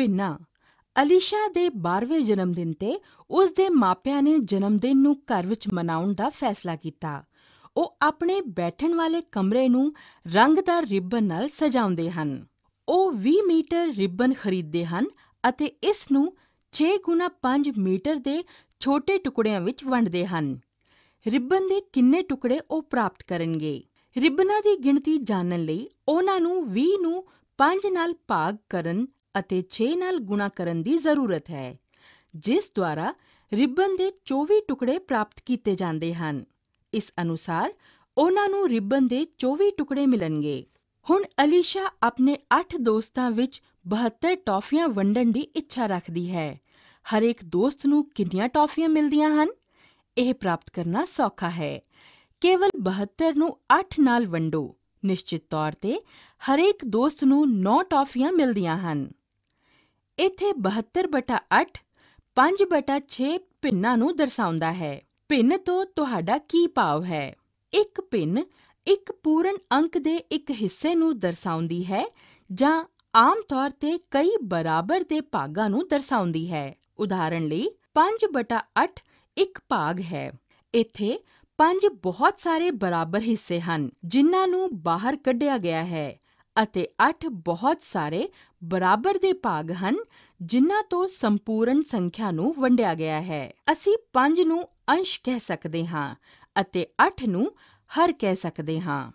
ਪਿੰਨਾ Elisha ਦੇ 12ਵੇਂ ਜਨਮ ਦਿਨ ਤੇ ਉਸ ਦੇ ਮਾਪਿਆਂ ਨੇ ਜਨਮ ਦਿਨ ਨੂੰ ਘਰ ਵਿੱਚ ਮਨਾਉਣ ਦਾ ਫੈਸਲਾ ਕੀਤਾ। ਉਹ ਆਪਣੇ ਬੈਠਣ ਵਾਲੇ ਕਮਰੇ ਨੂੰ ਰੰਗਦਾਰ ਰਿਬਨ ਨਾਲ ਸਜਾਉਂਦੇ ਹਨ। ਉਹ 20 ਮੀਟਰ ਰਿਬਨ ਖਰੀਦਦੇ ਹਨ ਅਤੇ ਇਸ ਨੂੰ 6 ਗੁਣਾ 5 ਮੀਟਰ ਦੇ ਛੋਟੇ ਟੁਕੜਿਆਂ ਵਿੱਚ ਵੰਡਦੇ ਹਨ। ਰਿਬਨ ਦੇ ਕਿੰਨੇ ਟੁਕੜੇ ਉਹ ਪ੍ਰਾਪਤ ਕਰਨਗੇ? ਰਿਬਨਾਂ ਦੀ ਗਿਣਤੀ ਜਾਣਨ ਲਈ ਉਹਨਾਂ ਨੂੰ 20 ਨੂੰ 5 ਨਾਲ ਭਾਗ ਕਰਨ ਅਤੇ 6 ਨਾਲ ਗੁਣਾ ਕਰਨ ਦੀ ਜ਼ਰੂਰਤ ਹੈ ਜਿਸ ਦੁਆਰਾ ਰਿਬਨ ਦੇ 24 ਟੁਕੜੇ ਪ੍ਰਾਪਤ ਕੀਤੇ ਜਾਂਦੇ ਹਨ ਇਸ ਅਨੁਸਾਰ ਉਹਨਾਂ ਨੂੰ ਰਿਬਨ ਦੇ 24 ਟੁਕੜੇ ਮਿਲਣਗੇ ਹੁਣ ਅਲੀਸ਼ਾ ਆਪਣੇ 8 ਦੋਸਤਾਂ ਵਿੱਚ 72 ਟੌਫੀਆਂ ਵੰਡਣ ਦੀ ਇੱਛਾ ਰੱਖਦੀ ਹੈ ਹਰੇਕ ਦੋਸਤ ਨੂੰ ਕਿੰਨੀਆਂ ਟੌਫੀਆਂ ਮਿਲਦੀਆਂ ਹਨ ਇਹ ਪ੍ਰਾਪਤ ਕਰਨਾ ਸੌਖਾ ਹੈ ਕੇਵਲ 72 ਨੂੰ 8 ਨਾਲ ਵੰਡੋ ਨਿਸ਼ਚਿਤ ਤੌਰ ਤੇ ਹਰੇਕ ਦੋਸਤ ਨੂੰ 9 ਟੌਫੀਆਂ ਮਿਲਦੀਆਂ ਹਨ ਇੱਥੇ 72/8 5/6 ਭਿੰਨਾਂ ਨੂੰ ਦਰਸਾਉਂਦਾ ਹੈ ਭਿੰਨ ਤੋਂ ਤੁਹਾਡਾ ਕੀ ਭਾਵ ਹੈ ਇੱਕ ਭਿੰਨ ਇੱਕ ਪੂਰਨ ਅੰਕ ਦੇ ਇੱਕ ਹਿੱਸੇ ਨੂੰ ਦਰਸਾਉਂਦੀ ਹੈ ਜਾਂ ਆਮ ਤੌਰ ਤੇ ਕਈ ਬਰਾਬਰ ਦੇ ਭਾਗਾਂ ਨੂੰ ਦਰਸਾਉਂਦੀ ਹੈ ਉਦਾਹਰਣ ਲਈ 5/8 ਇੱਕ ਭਾਗ ਹੈ ਇੱਥੇ ਪੰਜ ਬਹੁਤ ਸਾਰੇ ਬਰਾਬਰ ਹਿੱਸੇ ਹਨ ਜਿਨ੍ਹਾਂ ਨੂੰ ਬਾਹਰ ਕੱਢਿਆ ਗਿਆ ਹੈ ਅਤੇ 8 ਬਹੁਤ ਸਾਰੇ ਬਰਾਬਰ ਦੇ ਭਾਗ ਹਨ ਜਿਨ੍ਹਾਂ ਤੋਂ ਸੰਪੂਰਨ ਸੰਖਿਆ ਨੂੰ ਵੰਡਿਆ ਗਿਆ ਹੈ ਅਸੀਂ 5 ਨੂੰ ਅੰਸ਼ ਕਹਿ ਸਕਦੇ ਹਾਂ ਅਤੇ 8 ਨੂੰ ਹਰ ਕਹਿ ਸਕਦੇ ਹਾਂ